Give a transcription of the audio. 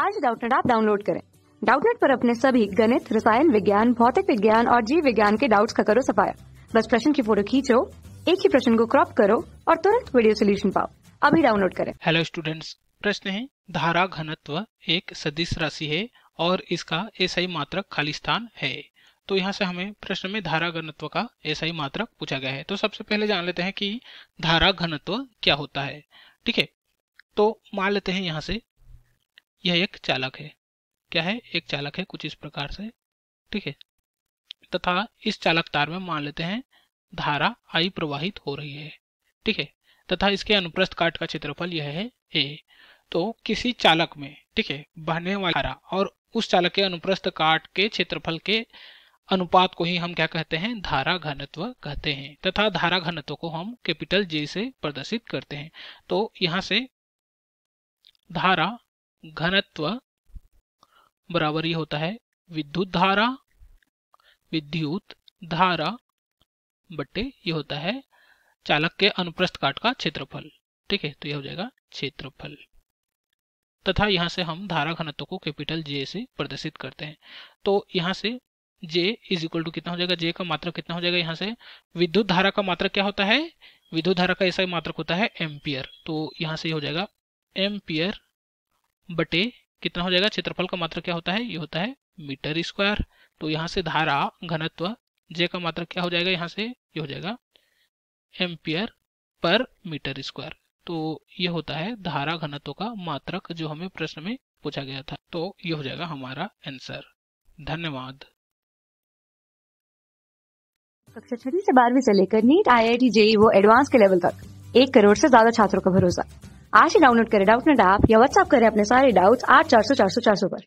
आज डाउटनेट आप डाउनलोड करें डाउटनेट पर अपने सभी गणित रसायन विज्ञान भौतिक विज्ञान और जीव विज्ञान के डाउट्स का करो सफाया बस प्रश्न की फोटो खींचो एक ही प्रश्न को क्रॉप करो और तुरंत वीडियो सोल्यूशन पाओ अभी डाउनलोड करें हेलो स्टूडेंट्स प्रश्न है धारा घनत्व एक सदिश राशि है और इसका एसआई मात्रक खाली स्थान है तो यहाँ से हमें प्रश्न में धारा घनत्व का एसआई मात्रक पूछा गया है तो सबसे पहले जान लेते हैं कि धारा घनत्व क्या होता है ठीक है तो मान लेते हैं यहाँ से यह एक चालक है क्या है एक चालक है कुछ इस प्रकार से ठीक है तथा इस चालक तार में मान लेते हैं धारा आई प्रवाहित हो रही है ठीक है तथा इसके अनुप्रस्थ काट का क्षेत्रफल यह है ए तो किसी चालक में ठीक है बहने वाली धारा और उस चालक के अनुप्रस्थ काट के क्षेत्रफल के अनुपात को ही हम क्या कहते हैं धारा घनत्व कहते हैं तथा धारा घनत्व को हम कैपिटल जे से प्रदर्शित करते हैं तो यहाँ से धारा घनत्व बराबर ये होता है विद्युत धारा विद्युत धारा बट्टे ये होता है चालक के अनुप्रस्थ काट का क्षेत्रफल ठीक है तो यह हो जाएगा क्षेत्रफल तथा यहां से हम धारा घनत्व को कैपिटल जे से प्रदर्शित करते हैं तो यहां से जे इज इक्वल टू कितना हो जाएगा जे का मात्रक कितना हो जाएगा यहां से विद्युत धारा का मात्रक क्या होता है विद्युत धारा का ऐसा मात्रक होता है एम्पियर तो यहां से हो जाएगा एम्पियर बटे कितना हो जाएगा क्षेत्रफल का मात्रा क्या होता है ये होता है मीटर स्क्वायर तो यहाँ से धारा घनत्व जे का मात्र क्या हो जाएगा यहाँ से ये हो जाएगा एम्पियर पर मीटर स्क्वायर तो ये होता है धारा घनत्व का मात्रक जो हमें प्रश्न में पूछा गया था तो ये हो जाएगा हमारा आंसर धन्यवाद कक्षा छठी से बारहवीं से लेकर NEET I I T JEE वो एडवांस के लेवल तक एक करोड़ से ज्यादा छात्रों का भरोसा आज ही डाउनलोड करें डाउटनेट डाप या व्हाट्सअप करें अपने सारे डाउट्स आठ चार सौ चार सौ चार सौ पर